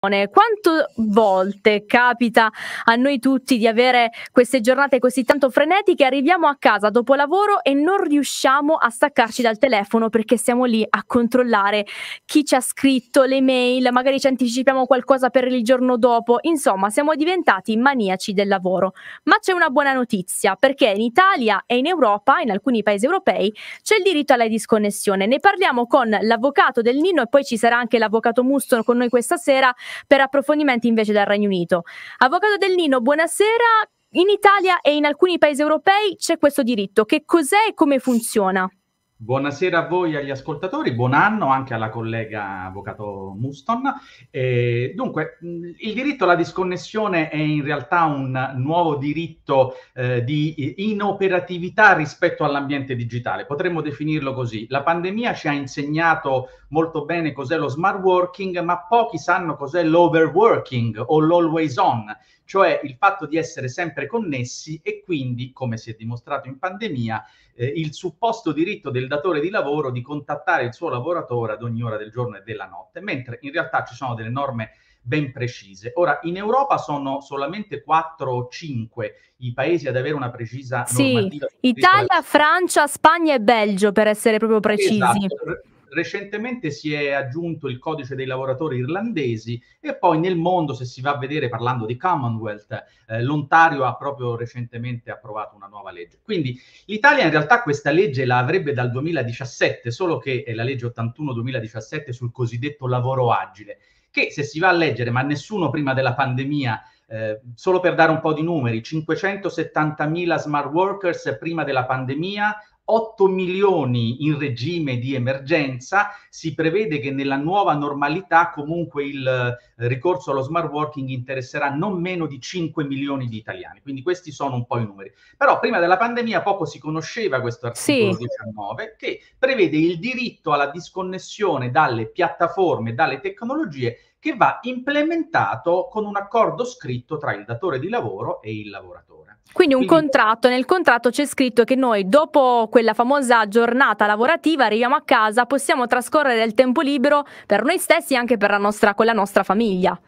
quanto volte capita a noi tutti di avere queste giornate così tanto frenetiche, arriviamo a casa dopo lavoro e non riusciamo a staccarci dal telefono perché siamo lì a controllare chi ci ha scritto, le mail, magari ci anticipiamo qualcosa per il giorno dopo, insomma siamo diventati maniaci del lavoro. Ma c'è una buona notizia perché in Italia e in Europa, in alcuni paesi europei, c'è il diritto alla disconnessione. Ne parliamo con l'avvocato del Nino e poi ci sarà anche l'avvocato Musto con noi questa sera per approfondimenti invece dal Regno Unito. Avvocato Del Nino, buonasera. In Italia e in alcuni paesi europei c'è questo diritto. Che cos'è e come funziona? Buonasera a voi agli ascoltatori, buon anno anche alla collega avvocato Muston. Eh, dunque, il diritto alla disconnessione è in realtà un nuovo diritto eh, di inoperatività rispetto all'ambiente digitale, potremmo definirlo così. La pandemia ci ha insegnato molto bene cos'è lo smart working, ma pochi sanno cos'è l'overworking o l'always on, cioè il fatto di essere sempre connessi e quindi, come si è dimostrato in pandemia, eh, il supposto diritto del datore di lavoro di contattare il suo lavoratore ad ogni ora del giorno e della notte, mentre in realtà ci sono delle norme ben precise. Ora, in Europa sono solamente 4 o 5 i paesi ad avere una precisa normativa. Sì, Italia, Francia, Spagna e Belgio, per essere proprio precisi. Esatto recentemente si è aggiunto il codice dei lavoratori irlandesi e poi nel mondo, se si va a vedere parlando di Commonwealth, eh, l'Ontario ha proprio recentemente approvato una nuova legge. Quindi l'Italia in realtà questa legge la avrebbe dal 2017, solo che è la legge 81-2017 sul cosiddetto lavoro agile, che se si va a leggere, ma nessuno prima della pandemia eh, solo per dare un po' di numeri, 570.000 smart workers prima della pandemia, 8 milioni in regime di emergenza, si prevede che nella nuova normalità comunque il eh, ricorso allo smart working interesserà non meno di 5 milioni di italiani. Quindi questi sono un po' i numeri. Però prima della pandemia poco si conosceva questo articolo sì. 19 che prevede il diritto alla disconnessione dalle piattaforme, dalle tecnologie che va implementato con un accordo scritto tra il datore di lavoro e il lavoratore. Quindi un Quindi, contratto, nel contratto c'è scritto che noi dopo quella famosa giornata lavorativa arriviamo a casa, possiamo trascorrere del tempo libero per noi stessi e anche per la nostra, con la nostra famiglia.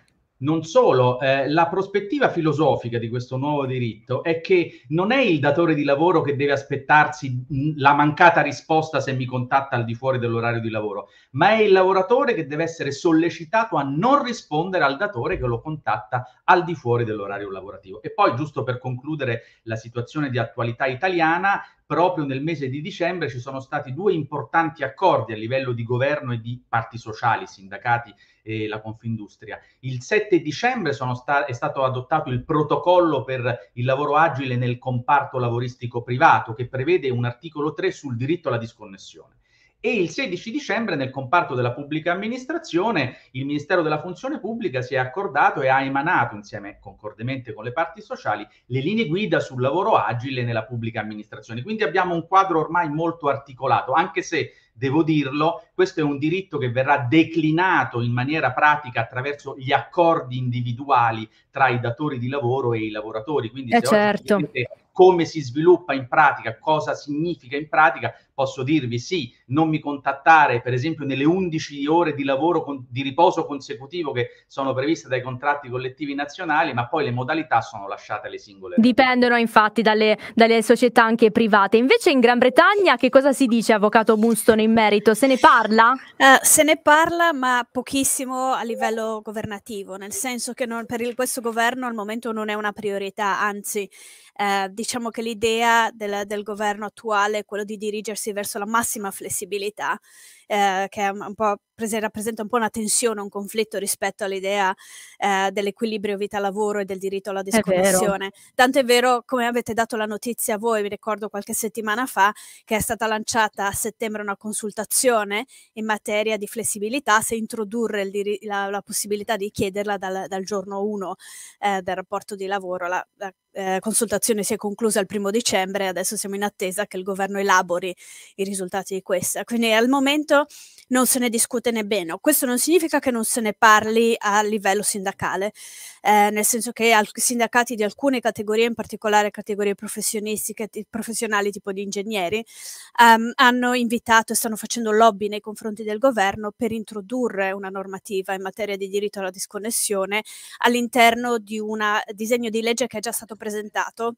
Non solo, eh, la prospettiva filosofica di questo nuovo diritto è che non è il datore di lavoro che deve aspettarsi mm, la mancata risposta se mi contatta al di fuori dell'orario di lavoro, ma è il lavoratore che deve essere sollecitato a non rispondere al datore che lo contatta al di fuori dell'orario lavorativo. E poi, giusto per concludere la situazione di attualità italiana, proprio nel mese di dicembre ci sono stati due importanti accordi a livello di governo e di parti sociali, sindacati e la Confindustria. Il 7 dicembre sta- è stato adottato il protocollo per il lavoro agile nel comparto lavoristico privato che prevede un articolo 3 sul diritto alla disconnessione e il 16 dicembre nel comparto della pubblica amministrazione il Ministero della Funzione Pubblica si è accordato e ha emanato insieme concordemente con le parti sociali le linee guida sul lavoro agile nella pubblica amministrazione. Quindi abbiamo un quadro ormai molto articolato, anche se devo dirlo, questo è un diritto che verrà declinato in maniera pratica attraverso gli accordi individuali tra i datori di lavoro e i lavoratori. Quindi eh certo come si sviluppa in pratica, cosa significa in pratica, posso dirvi sì, non mi contattare per esempio nelle 11 ore di lavoro con, di riposo consecutivo che sono previste dai contratti collettivi nazionali, ma poi le modalità sono lasciate alle singole. Dipendono infatti dalle, dalle società anche private. Invece in Gran Bretagna che cosa si dice, avvocato Bunston, in merito? Se ne parla? Uh, se ne parla, ma pochissimo a livello governativo, nel senso che non, per il, questo governo al momento non è una priorità, anzi... Uh, diciamo che l'idea del, del governo attuale è quella di dirigersi verso la massima flessibilità eh, che un prese- rappresenta un po' una tensione, un conflitto rispetto all'idea eh, dell'equilibrio vita-lavoro e del diritto alla disconnessione. Tanto è vero, come avete dato la notizia a voi, vi ricordo qualche settimana fa, che è stata lanciata a settembre una consultazione in materia di flessibilità, se introdurre dir- la, la, possibilità di chiederla dal, dal giorno 1 eh, del rapporto di lavoro. La, la eh, consultazione si è conclusa il primo dicembre, e adesso siamo in attesa che il governo elabori i risultati di questa. Quindi al momento non se ne discute nemmeno. Questo non significa che non se ne parli a livello sindacale, eh, nel senso che al- sindacati di alcune categorie, in particolare categorie professionistiche, t- professionali tipo di ingegneri, um, hanno invitato e stanno facendo lobby nei confronti del governo per introdurre una normativa in materia di diritto alla disconnessione all'interno di un disegno di legge che è già stato presentato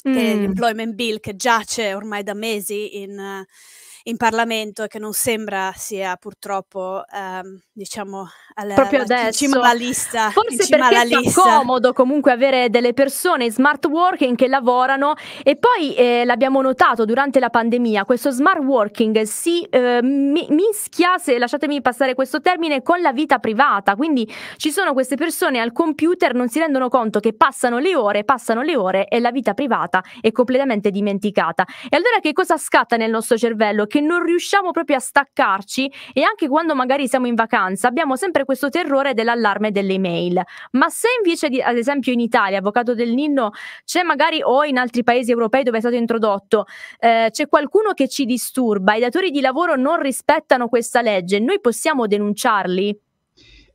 che è mm. l'employment bill che giace ormai da mesi in, in Parlamento e che non sembra sia purtroppo, ehm, diciamo, alla, Proprio adesso. in cima alla lista. Forse perché alla lista. comodo comunque avere delle persone in smart working che lavorano e poi eh, l'abbiamo notato durante la pandemia, questo smart working si eh, mi mischia, se lasciatemi passare questo termine, con la vita privata, quindi ci sono queste persone al computer, non si rendono conto che passano le ore, passano le ore e la vita privata è completamente dimenticata. E allora che cosa scatta nel nostro cervello? Che che non riusciamo proprio a staccarci e anche quando magari siamo in vacanza abbiamo sempre questo terrore dell'allarme delle email. Ma se invece, di, ad esempio, in Italia, avvocato del Ninno, c'è magari o in altri paesi europei dove è stato introdotto, eh, c'è qualcuno che ci disturba, i datori di lavoro non rispettano questa legge, noi possiamo denunciarli?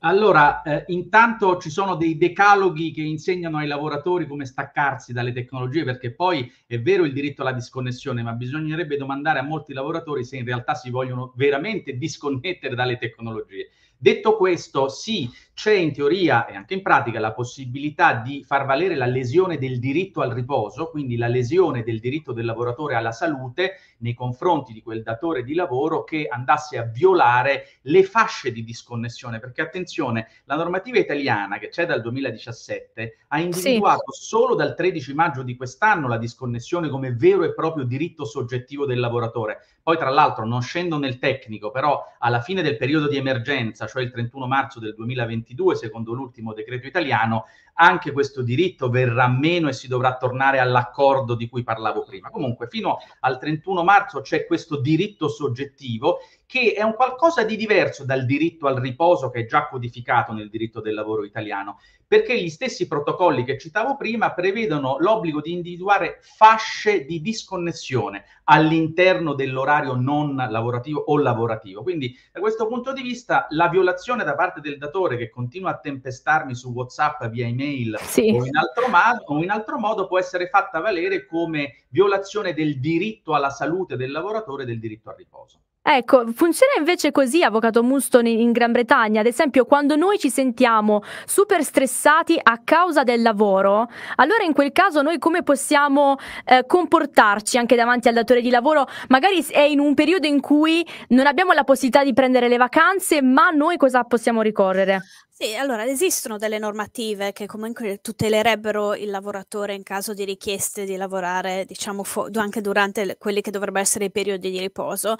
Allora, eh, intanto ci sono dei decaloghi che insegnano ai lavoratori come staccarsi dalle tecnologie, perché poi è vero il diritto alla disconnessione, ma bisognerebbe domandare a molti lavoratori se in realtà si vogliono veramente disconnettere dalle tecnologie. Detto questo, sì, c'è in teoria e anche in pratica la possibilità di far valere la lesione del diritto al riposo, quindi la lesione del diritto del lavoratore alla salute nei confronti di quel datore di lavoro che andasse a violare le fasce di disconnessione, perché attenzione, la normativa italiana che c'è dal 2017 ha individuato sì. solo dal 13 maggio di quest'anno la disconnessione come vero e proprio diritto soggettivo del lavoratore. Poi, tra l'altro, non scendo nel tecnico, però alla fine del periodo di emergenza, cioè il 31 marzo del 2022, secondo l'ultimo decreto italiano, anche questo diritto verrà meno e si dovrà tornare all'accordo di cui parlavo prima. Comunque, fino al 31 marzo c'è questo diritto soggettivo che è un qualcosa di diverso dal diritto al riposo che è già codificato nel diritto del lavoro italiano, perché gli stessi protocolli che citavo prima prevedono l'obbligo di individuare fasce di disconnessione all'interno dell'orario non lavorativo o lavorativo. Quindi da questo punto di vista la violazione da parte del datore che continua a tempestarmi su WhatsApp via email sì. o, in altro ma- o in altro modo può essere fatta valere come violazione del diritto alla salute del lavoratore e del diritto al riposo. Ecco, funziona invece così, avvocato Muston, in Gran Bretagna. Ad esempio, quando noi ci sentiamo super stressati a causa del lavoro, allora in quel caso noi come possiamo eh, comportarci anche davanti al datore di lavoro? Magari è in un periodo in cui non abbiamo la possibilità di prendere le vacanze, ma noi cosa possiamo ricorrere? Sì, allora esistono delle normative che comunque tutelerebbero il lavoratore in caso di richieste di lavorare, diciamo, anche durante le, quelli che dovrebbero essere i periodi di riposo,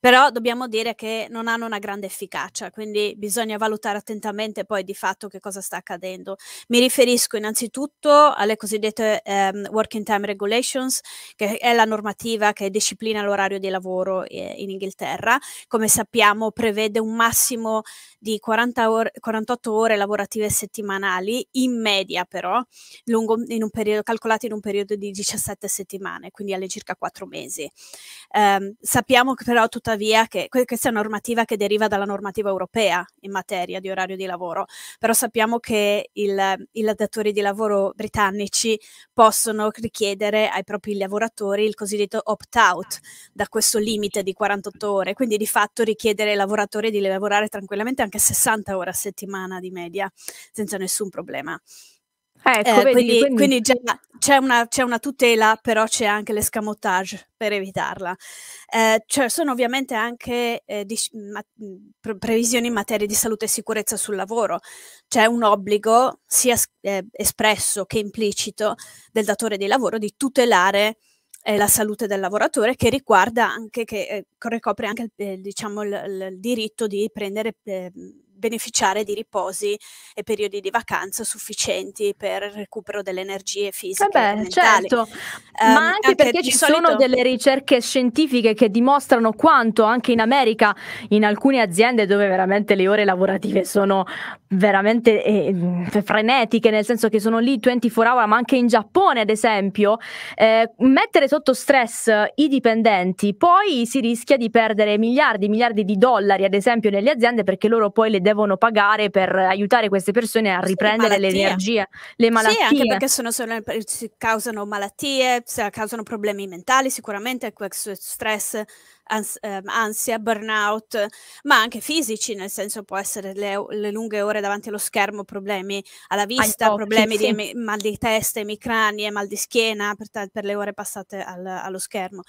però dobbiamo dire che non hanno una grande efficacia, quindi bisogna valutare attentamente poi di fatto che cosa sta accadendo. Mi riferisco innanzitutto alle cosiddette um, Working Time Regulations, che è la normativa che disciplina l'orario di lavoro eh, in Inghilterra. Come sappiamo prevede un massimo di 40 ore. 48 48 ore lavorative settimanali, in media però, lungo, in un periodo, calcolate in un periodo di 17 settimane, quindi all'incirca 4 mesi. Um, sappiamo però tuttavia che questa è una normativa che deriva dalla normativa europea in materia di orario di lavoro, però sappiamo che i datori di lavoro britannici possono richiedere ai propri lavoratori il cosiddetto opt-out da questo limite di 48 ore, quindi di fatto richiedere ai lavoratori di lavorare tranquillamente anche 60 ore a settimana settimana di media senza nessun problema. ecco, eh, vedi, quindi, quindi... quindi già c'è una, c'è una, tutela, però c'è anche l'escamotage per evitarla. Eh, cioè, sono ovviamente anche eh, di, ma, pre- previsioni in materia di salute e sicurezza sul lavoro. C'è un obbligo, sia eh, espresso che implicito, del datore di lavoro di tutelare eh, la salute del lavoratore che riguarda anche, che ricopre anche diciamo, il, il, diritto di prendere ehm, beneficiare di riposi e periodi di vacanza sufficienti per il recupero delle energie fisiche. Vabbè, e certo, um, ma anche, anche perché ci solito... sono delle ricerche scientifiche che dimostrano quanto anche in America, in alcune aziende dove veramente le ore lavorative sono veramente eh, frenetiche, nel senso che sono lì 24 hour, ma anche in Giappone ad esempio, eh, mettere sotto stress i dipendenti poi si rischia di perdere miliardi, miliardi di dollari ad esempio nelle aziende perché loro poi le devono pagare per aiutare queste persone a riprendere le energie, le malattie. Sì, anche perché sono solo, causano malattie, causano problemi mentali sicuramente, questo stress ans- ehm, ansia, burnout, ma anche fisici, nel senso può essere le, le lunghe ore davanti allo schermo, problemi alla vista, problemi sì. di emi- mal di testa, emicranie, mal di schiena per, ta- per le ore passate al- allo schermo.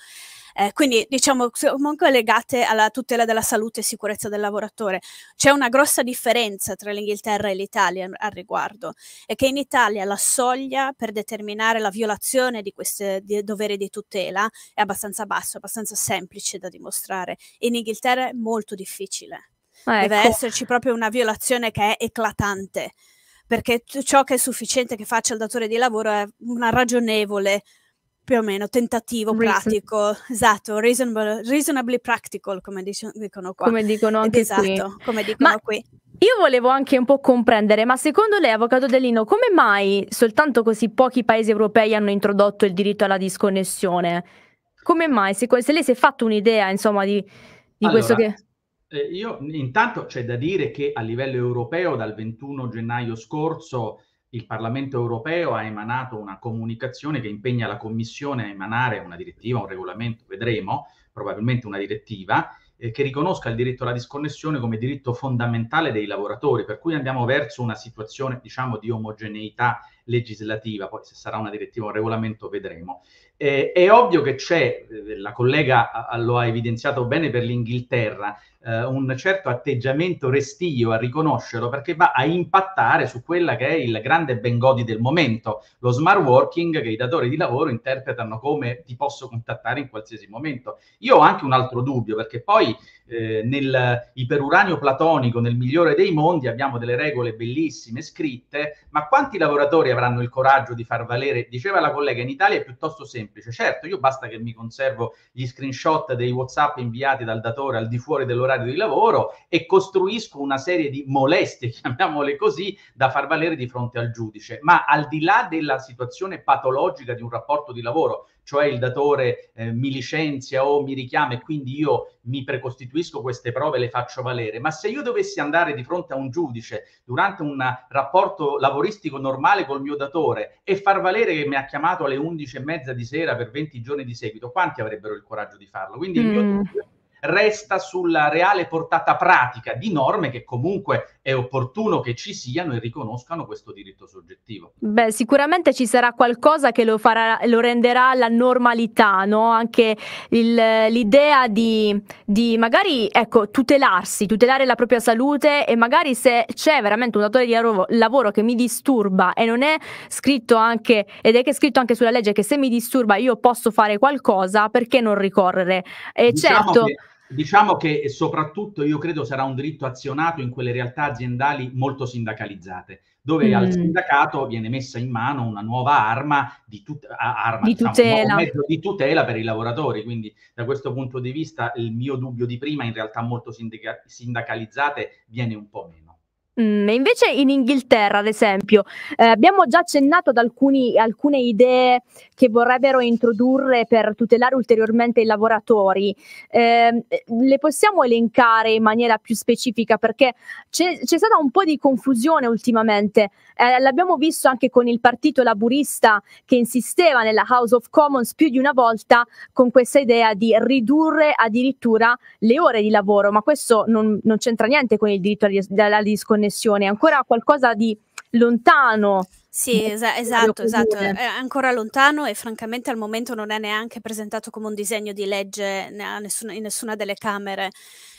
Eh, quindi diciamo comunque legate alla tutela della salute e sicurezza del lavoratore. C'è una grossa differenza tra l'Inghilterra e l'Italia al riguardo, è che in Italia la soglia per determinare la violazione di questi doveri di tutela è abbastanza bassa, abbastanza semplice da dimostrare. In Inghilterra è molto difficile. Ah, ecco. Deve esserci proprio una violazione che è eclatante, perché ciò che è sufficiente che faccia il datore di lavoro è una ragionevole più o meno tentativo Reason- pratico, esatto, reasonable, reasonably practical, come dic- dicono qua. Come dicono anche esatto, qui. come dicono Ma- qui. Io volevo anche un po' comprendere, ma secondo lei, Avvocato Delino, come mai soltanto così pochi paesi europei hanno introdotto il diritto alla disconnessione? come mai? Se, se lei si è fatto un'idea, insomma, di, di allora, questo che... Eh, io intanto c'è da dire che a livello europeo dal 21 gennaio scorso il Parlamento europeo ha emanato una comunicazione che impegna la Commissione a emanare una direttiva, un regolamento, vedremo, probabilmente una direttiva, eh, che riconosca il diritto alla disconnessione come diritto fondamentale dei lavoratori, per cui andiamo verso una situazione, diciamo, di omogeneità legislativa, poi se sarà una direttiva o un regolamento vedremo. Eh, è ovvio che c'è, eh, la collega lo ha evidenziato bene per l'Inghilterra, eh, un certo atteggiamento restio a riconoscerlo perché va a impattare su quella che è il grande bengodi del momento, lo smart working che i datori di lavoro interpretano come ti posso contattare in qualsiasi momento. Io ho anche un altro dubbio perché poi eh, nel iperuranio platonico, nel migliore dei mondi, abbiamo delle regole bellissime scritte, ma quanti lavoratori avranno il coraggio di far valere, diceva la collega, in Italia è piuttosto semplice semplice. Certo, io basta che mi conservo gli screenshot dei WhatsApp inviati dal datore al di fuori dell'orario di lavoro e costruisco una serie di molestie, chiamiamole così, da far valere di fronte al giudice. Ma al di là della situazione patologica di un rapporto di lavoro, cioè il datore eh, mi licenzia o mi richiama e quindi io mi precostituisco queste prove e le faccio valere, ma se io dovessi andare di fronte a un giudice durante un rapporto lavoristico normale col mio datore e far valere che mi ha chiamato alle 11:30 di sera, sera per 20 giorni di seguito, quanti avrebbero il coraggio di farlo? Quindi mm. il mio dubbio resta sulla reale portata pratica di norme che comunque è opportuno che ci siano e riconoscano questo diritto soggettivo. Beh, sicuramente ci sarà qualcosa che lo, farà, lo renderà la normalità, no? anche il, l'idea di, di magari ecco, tutelarsi, tutelare la propria salute e magari se c'è veramente un datore di lavoro che mi disturba e non è scritto anche, ed è che è scritto anche sulla legge che se mi disturba io posso fare qualcosa, perché non ricorrere? E diciamo certo. Che Diciamo che soprattutto io credo sarà un diritto azionato in quelle realtà aziendali molto sindacalizzate, dove mm. al sindacato viene messa in mano una nuova arma di, tut- arma, di diciamo, tutela. mezzo di tutela per i lavoratori. Quindi da questo punto di vista il mio dubbio di prima in realtà molto sindica- sindacalizzate viene un po' meno. Mm, invece in Inghilterra, ad esempio, eh, abbiamo già accennato ad alcuni, alcune idee che vorrebbero introdurre per tutelare ulteriormente i lavoratori. Eh, le possiamo elencare in maniera più specifica perché c'è, c'è stata un po' di confusione ultimamente. Eh, l'abbiamo visto anche con il partito laburista che insisteva nella House of Commons più di una volta con questa idea di ridurre addirittura le ore di lavoro, ma questo non, non c'entra niente con il diritto alla disconnessione connessione, è ancora qualcosa di lontano. Sì, esa- esatto, esatto, è ancora lontano e francamente al momento non è neanche presentato come un disegno di legge nessuna, in nessuna delle Camere,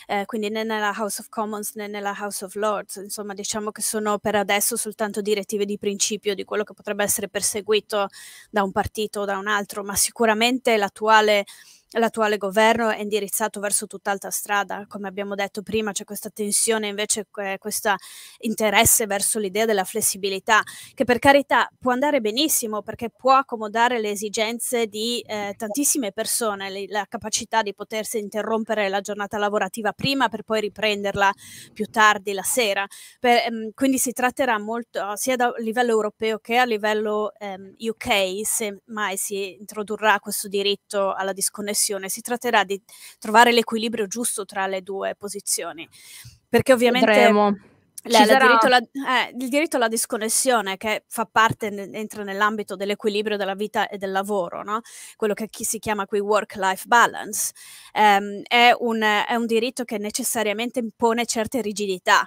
eh, quindi né nella House of Commons né nella House of Lords, insomma diciamo che sono per adesso soltanto direttive di principio di quello che potrebbe essere perseguito da un partito o da un altro, ma sicuramente l'attuale l'attuale governo è indirizzato verso tutt'altra strada, come abbiamo detto prima, c'è questa tensione, invece eh, questo interesse verso l'idea della flessibilità, che per carità può andare benissimo perché può accomodare le esigenze di eh, tantissime persone, le, la capacità di potersi interrompere la giornata lavorativa prima per poi riprenderla più tardi la sera. Per, ehm, quindi si tratterà molto sia a livello europeo che a livello ehm, UK, se mai si introdurrà questo diritto alla disconnessione professione, si tratterà di trovare l'equilibrio giusto tra le due posizioni. Perché ovviamente... Vedremo. La, la diritto alla, eh, il diritto alla disconnessione che fa parte, entra nell'ambito dell'equilibrio della vita e del lavoro, no? quello che si chiama qui work-life balance, ehm, è, un, è, un, diritto che necessariamente impone certe rigidità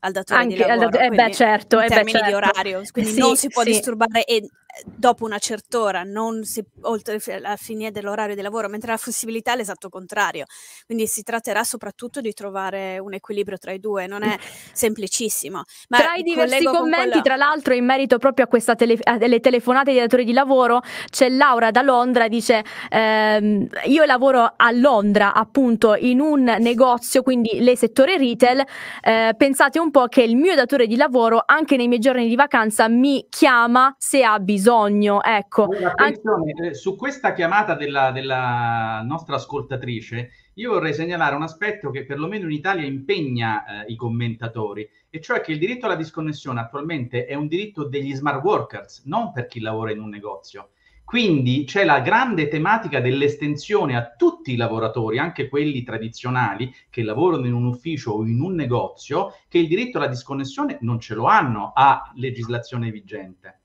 al datore Anche, di lavoro. Al, eh beh, certo, in eh termini beh, certo. di orario, quindi sì, non si può sì. disturbare e dopo una certa ora, non si, oltre la fine dell'orario di lavoro, mentre la flessibilità è l'esatto contrario. Quindi si tratterà soprattutto di trovare un equilibrio tra i due, non è semplicissimo. Ma tra i diversi commenti, quello... tra l'altro, in merito proprio a questa tele, alle telefonate di datori di lavoro, c'è Laura da Londra, dice ehm, io lavoro a Londra appunto in un negozio, quindi le settore retail, eh, pensate un po' che il mio datore di lavoro anche nei miei giorni di vacanza mi chiama se ha bisogno bisogno. Ecco. Anche... Eh, su questa chiamata della, della, nostra ascoltatrice, io vorrei segnalare un aspetto che perlomeno in Italia impegna eh, i commentatori, e cioè che il diritto alla disconnessione attualmente è un diritto degli smart workers, non per chi lavora in un negozio. Quindi c'è la grande tematica dell'estensione a tutti i lavoratori, anche quelli tradizionali che lavorano in un ufficio o in un negozio, che il diritto alla disconnessione non ce lo hanno a legislazione vigente.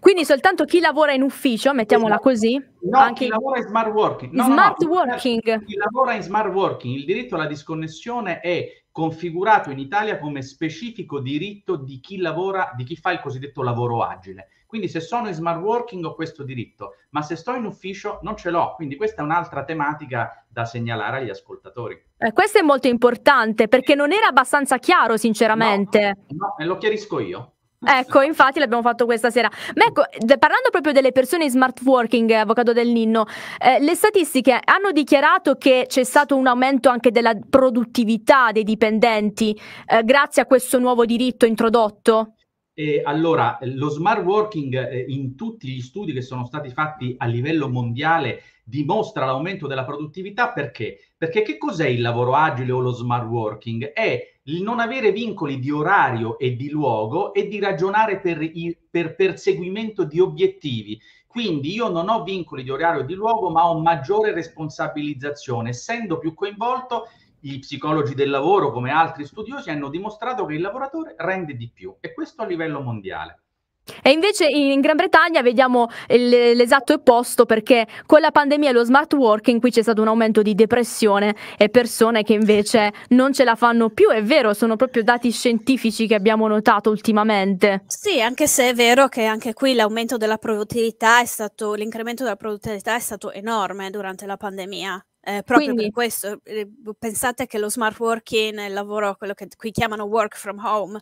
Quindi soltanto chi lavora in ufficio, mettiamola esatto. così, no, anche chi lavora in smart working. No, smart no, working. Chi lavora in smart working, il diritto alla disconnessione è configurato in Italia come specifico diritto di chi lavora, di chi fa il cosiddetto lavoro agile. Quindi se sono in smart working ho questo diritto, ma se sto in ufficio non ce l'ho. Quindi questa è un'altra tematica da segnalare agli ascoltatori. Eh, questo è molto importante perché non era abbastanza chiaro, sinceramente. No, no, no lo chiarisco io. Ecco, infatti l'abbiamo fatto questa sera. Ma ecco, parlando proprio delle persone in smart working, avvocato del Ninno, eh, le statistiche hanno dichiarato che c'è stato un aumento anche della produttività dei dipendenti eh, grazie a questo nuovo diritto introdotto? Eh, allora, lo smart working eh, in tutti gli studi che sono stati fatti a livello mondiale dimostra l'aumento della produttività perché? Perché che cos'è il lavoro agile o lo smart working? È il non avere vincoli di orario e di luogo e di ragionare per, i, per, perseguimento di obiettivi. Quindi io non ho vincoli di orario e di luogo, ma ho maggiore responsabilizzazione. Essendo più coinvolto, gli psicologi del lavoro, come altri studiosi, hanno dimostrato che il lavoratore rende di più, e questo a livello mondiale. E invece in Gran Bretagna vediamo l'esatto opposto perché con la pandemia e lo smart working qui c'è stato un aumento di depressione e persone che invece non ce la fanno più, è vero, sono proprio dati scientifici che abbiamo notato ultimamente. Sì, anche se è vero che anche qui l'aumento della produttività è stato, l'incremento della produttività è stato enorme durante la pandemia. Eh, proprio Quindi, per questo, eh, pensate che lo smart working, il lavoro, quello che qui chiamano work from home,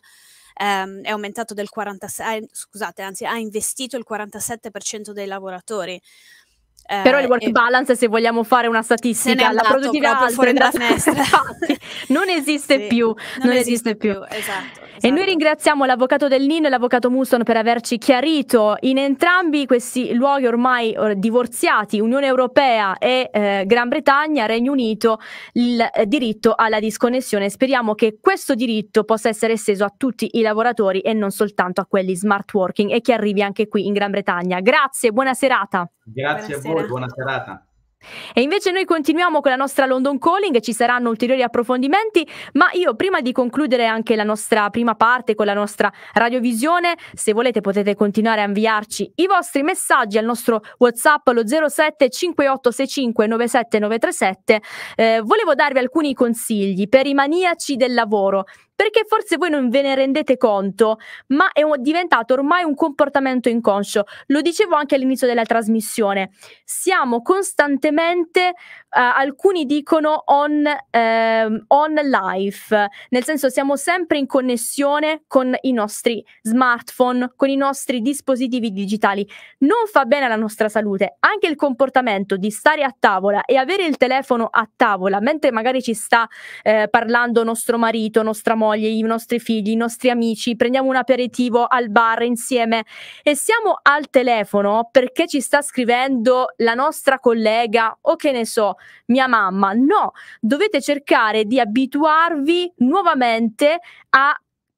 ehm, è aumentato del 46, scusate, anzi ha investito il 47% dei lavoratori. Però il eh, work e... balance, se vogliamo fare una statistica, la produttività alta da infatti, non esiste sì, più. Non, non esiste, esiste, più. più. Esatto, esatto. E noi esatto. ringraziamo l'avvocato Del Nino e l'avvocato Muston per averci chiarito in entrambi questi luoghi ormai divorziati, Unione Europea e eh, Gran Bretagna, Regno Unito, il eh, diritto alla disconnessione. Speriamo che questo diritto possa essere esteso a tutti i lavoratori e non soltanto a quelli smart working e che arrivi anche qui in Gran Bretagna. Grazie, buona serata. Grazie Buonasera. a voi, buona serata. E invece noi continuiamo con la nostra London Calling, ci saranno ulteriori approfondimenti, ma io prima di concludere anche la nostra prima parte con la nostra radiovisione, se volete potete continuare a inviarci i vostri messaggi al nostro WhatsApp lo 07 5865 97937. Eh, volevo darvi alcuni consigli per i maniaci del lavoro, perché forse voi non ve ne rendete conto, ma è diventato ormai un comportamento inconscio. Lo dicevo anche all'inizio della trasmissione. Siamo costantemente, eh, alcuni dicono on, eh, on life, nel senso siamo sempre in connessione con i nostri smartphone, con i nostri dispositivi digitali. Non fa bene alla nostra salute. Anche il comportamento di stare a tavola e avere il telefono a tavola, mentre magari ci sta eh, parlando nostro marito, nostra moglie, moglie, i nostri figli, i nostri amici, prendiamo un aperitivo al bar insieme e siamo al telefono perché ci sta scrivendo la nostra collega o che ne so, mia mamma. No, dovete cercare di abituarvi nuovamente a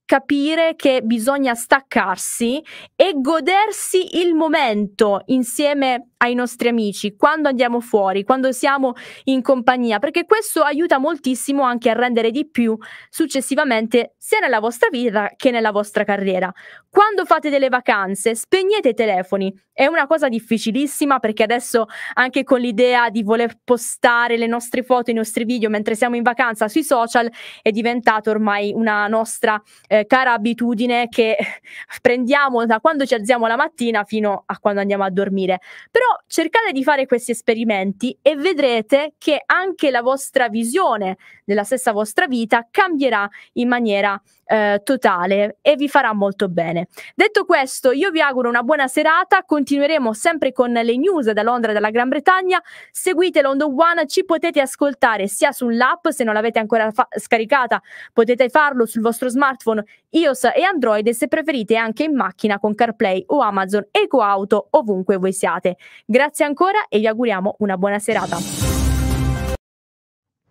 capire che bisogna staccarsi e godersi il momento insieme ai nostri amici, quando andiamo fuori, quando siamo in compagnia, perché questo aiuta moltissimo anche a rendere di più successivamente sia nella vostra vita che nella vostra carriera. Quando fate delle vacanze, spegnete i telefoni. È una cosa difficilissima perché adesso anche con l'idea di voler postare le nostre foto, i nostri video mentre siamo in vacanza sui social è diventato ormai una nostra eh, eh, cara abitudine che prendiamo da quando ci alziamo la mattina fino a quando andiamo a dormire. Però cercate di fare questi esperimenti e vedrete che anche la vostra visione della stessa vostra vita cambierà in maniera eh, totale e vi farà molto bene. Detto questo, io vi auguro una buona serata, continueremo sempre con le news da Londra e dalla Gran Bretagna, seguite London One, ci potete ascoltare sia sull'app, se non l'avete ancora scaricata potete farlo sul vostro smartphone iOS e Android e se preferite anche in macchina con CarPlay o Amazon EcoAuto ovunque voi siate. Grazie ancora e vi auguriamo una buona serata.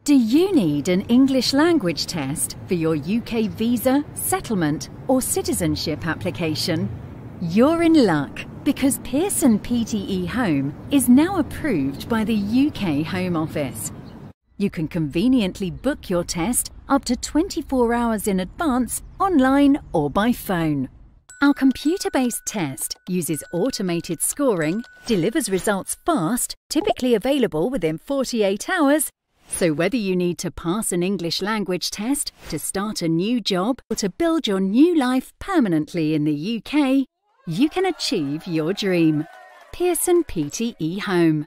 Do you need an English language test for your UK visa, settlement, or citizenship application? You're in luck because Pearson PTE Home is now approved by the UK Home Office. You can conveniently book your test up to 24 hours in advance, online or by phone. Our computer based test uses automated scoring, delivers results fast, typically available within 48 hours, so, whether you need to pass an English language test, to start a new job, or to build your new life permanently in the UK, you can achieve your dream. Pearson PTE Home.